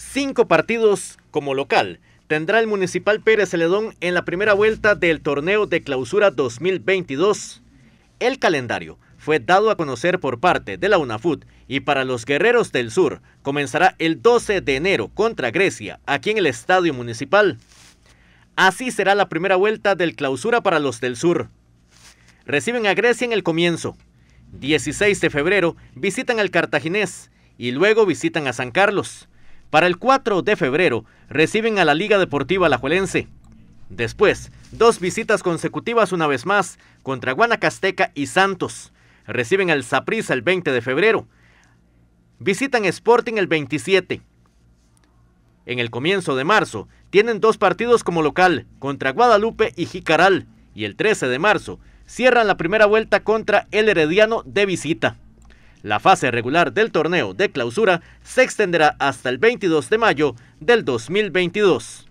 Cinco partidos como local tendrá el Municipal Pérez Celedón en la primera vuelta del torneo de clausura 2022. El calendario fue dado a conocer por parte de la UNAFUT y para los Guerreros del Sur comenzará el 12 de enero contra Grecia aquí en el Estadio Municipal. Así será la primera vuelta del clausura para los del Sur. Reciben a Grecia en el comienzo. 16 de febrero visitan al Cartaginés y luego visitan a San Carlos. Para el 4 de febrero reciben a la Liga Deportiva Alajuelense. Después, dos visitas consecutivas una vez más contra Guanacasteca y Santos. Reciben al Saprissa el 20 de febrero. Visitan Sporting el 27. En el comienzo de marzo tienen dos partidos como local contra Guadalupe y Jicaral y el 13 de marzo cierran la primera vuelta contra el Herediano de visita. La fase regular del torneo de clausura se extenderá hasta el 22 de mayo del 2022.